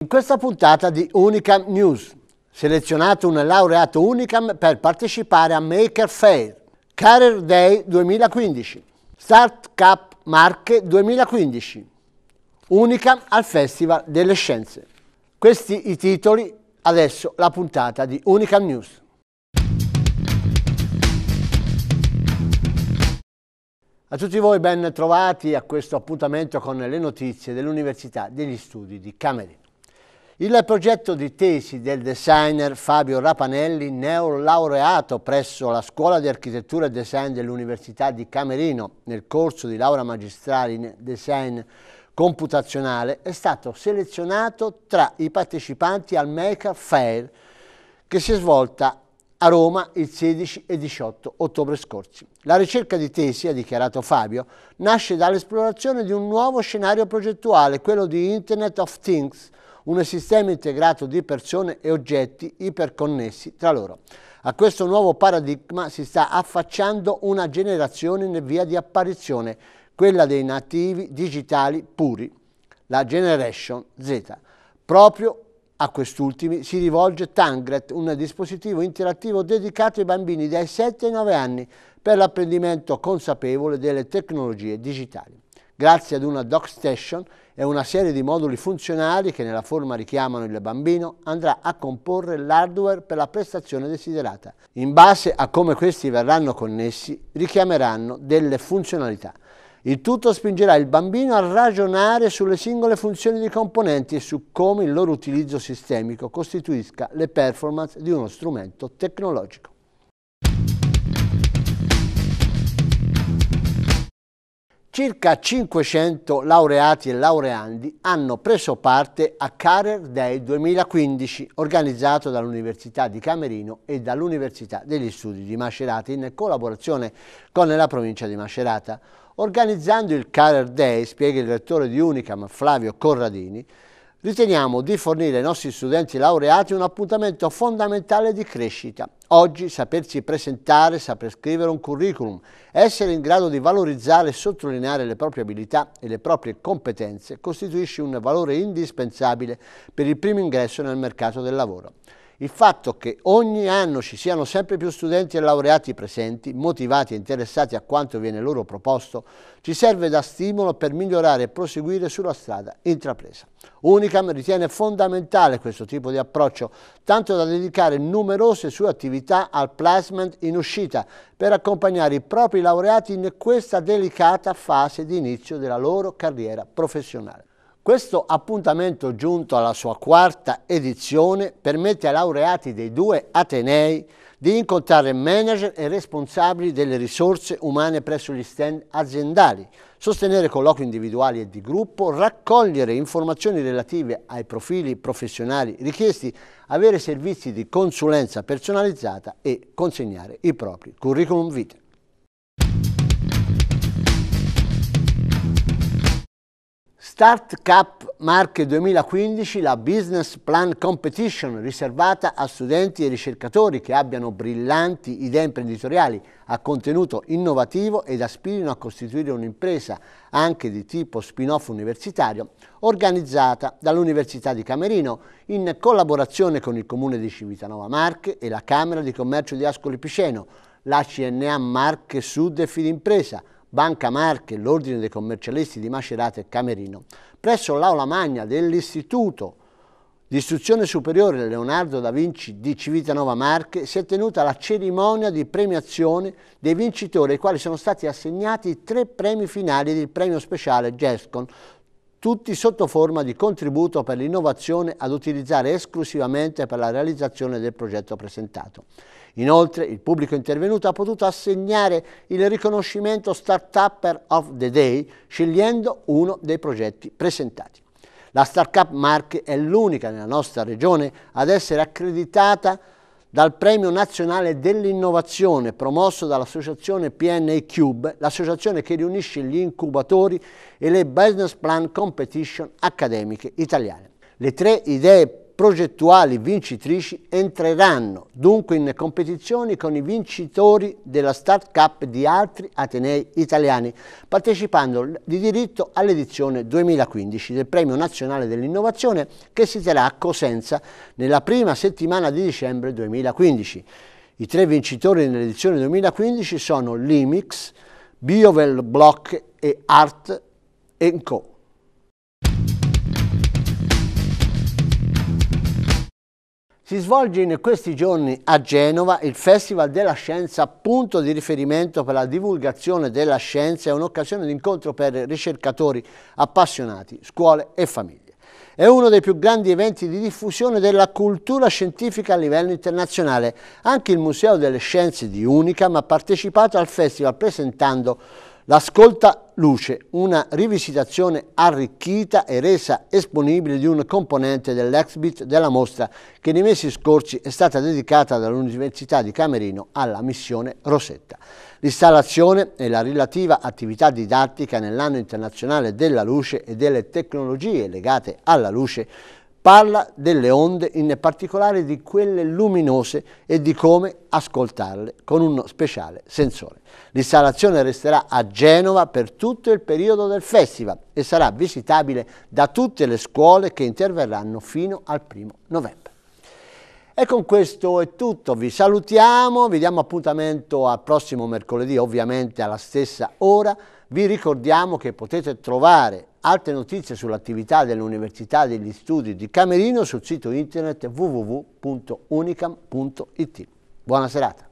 In questa puntata di Unicam News, selezionato un laureato Unicam per partecipare a Maker Fair, Carrier Day 2015, Start Cup Marche 2015, Unicam al Festival delle Scienze. Questi i titoli, adesso la puntata di Unicam News. A tutti voi ben trovati a questo appuntamento con le notizie dell'Università degli Studi di Cameri. Il progetto di tesi del designer Fabio Rapanelli, neolaureato presso la Scuola di Architettura e Design dell'Università di Camerino nel corso di laurea magistrale in design computazionale, è stato selezionato tra i partecipanti al Meca Fair che si è svolta a Roma il 16 e 18 ottobre scorsi. La ricerca di tesi, ha dichiarato Fabio, nasce dall'esplorazione di un nuovo scenario progettuale, quello di Internet of Things, un sistema integrato di persone e oggetti iperconnessi tra loro. A questo nuovo paradigma si sta affacciando una generazione in via di apparizione, quella dei nativi digitali puri, la Generation Z. Proprio a quest'ultimi si rivolge Tangret, un dispositivo interattivo dedicato ai bambini dai 7 ai 9 anni per l'apprendimento consapevole delle tecnologie digitali grazie ad una dock station e una serie di moduli funzionali che nella forma richiamano il bambino, andrà a comporre l'hardware per la prestazione desiderata. In base a come questi verranno connessi, richiameranno delle funzionalità. Il tutto spingerà il bambino a ragionare sulle singole funzioni dei componenti e su come il loro utilizzo sistemico costituisca le performance di uno strumento tecnologico. circa 500 laureati e laureandi hanno preso parte a Career Day 2015, organizzato dall'Università di Camerino e dall'Università degli Studi di Macerata in collaborazione con la provincia di Macerata. Organizzando il Career Day, spiega il rettore di Unicam Flavio Corradini, Riteniamo di fornire ai nostri studenti laureati un appuntamento fondamentale di crescita. Oggi sapersi presentare, saper scrivere un curriculum, essere in grado di valorizzare e sottolineare le proprie abilità e le proprie competenze costituisce un valore indispensabile per il primo ingresso nel mercato del lavoro. Il fatto che ogni anno ci siano sempre più studenti e laureati presenti, motivati e interessati a quanto viene loro proposto, ci serve da stimolo per migliorare e proseguire sulla strada intrapresa. Unicam ritiene fondamentale questo tipo di approccio, tanto da dedicare numerose sue attività al placement in uscita per accompagnare i propri laureati in questa delicata fase di inizio della loro carriera professionale. Questo appuntamento giunto alla sua quarta edizione permette ai laureati dei due Atenei di incontrare manager e responsabili delle risorse umane presso gli stand aziendali, sostenere colloqui individuali e di gruppo, raccogliere informazioni relative ai profili professionali richiesti, avere servizi di consulenza personalizzata e consegnare i propri curriculum vitae. Start Cup Marche 2015, la Business Plan Competition riservata a studenti e ricercatori che abbiano brillanti idee imprenditoriali a contenuto innovativo ed aspirino a costituire un'impresa anche di tipo spin-off universitario, organizzata dall'Università di Camerino in collaborazione con il Comune di Civitanova Marche e la Camera di Commercio di Ascoli Piceno, la CNA Marche Sud e Fidimpresa, Impresa Banca Marche l'Ordine dei commercialisti di Macerata e Camerino, presso l'Aula Magna dell'Istituto di Istruzione Superiore Leonardo da Vinci di Civitanova Marche, si è tenuta la cerimonia di premiazione dei vincitori, ai quali sono stati assegnati tre premi finali del premio speciale GESCON tutti sotto forma di contributo per l'innovazione ad utilizzare esclusivamente per la realizzazione del progetto presentato. Inoltre il pubblico intervenuto ha potuto assegnare il riconoscimento Startupper of the Day scegliendo uno dei progetti presentati. La Startup Marche è l'unica nella nostra regione ad essere accreditata dal Premio Nazionale dell'Innovazione promosso dall'associazione PNI Cube, l'associazione che riunisce gli incubatori e le Business Plan Competition accademiche italiane. Le tre idee progettuali vincitrici entreranno dunque in competizioni con i vincitori della Start Cup di altri Atenei italiani, partecipando di diritto all'edizione 2015 del Premio Nazionale dell'Innovazione che si terrà a Cosenza nella prima settimana di dicembre 2015. I tre vincitori nell'edizione 2015 sono Limix, Biovel Block e Art Co. Si svolge in questi giorni a Genova il Festival della Scienza, punto di riferimento per la divulgazione della scienza e un'occasione di incontro per ricercatori, appassionati, scuole e famiglie. È uno dei più grandi eventi di diffusione della cultura scientifica a livello internazionale. Anche il Museo delle Scienze di Unicam ha partecipato al festival presentando L'ascolta luce, una rivisitazione arricchita e resa esponibile di un componente dell'exbit della mostra che nei mesi scorsi è stata dedicata dall'Università di Camerino alla missione Rosetta. L'installazione e la relativa attività didattica nell'anno internazionale della luce e delle tecnologie legate alla luce parla delle onde, in particolare di quelle luminose e di come ascoltarle con uno speciale sensore. L'installazione resterà a Genova per tutto il periodo del festival e sarà visitabile da tutte le scuole che interverranno fino al primo novembre. E con questo è tutto, vi salutiamo, vi diamo appuntamento al prossimo mercoledì, ovviamente alla stessa ora. Vi ricordiamo che potete trovare Altre notizie sull'attività dell'Università degli Studi di Camerino sul sito internet www.unicam.it. Buona serata.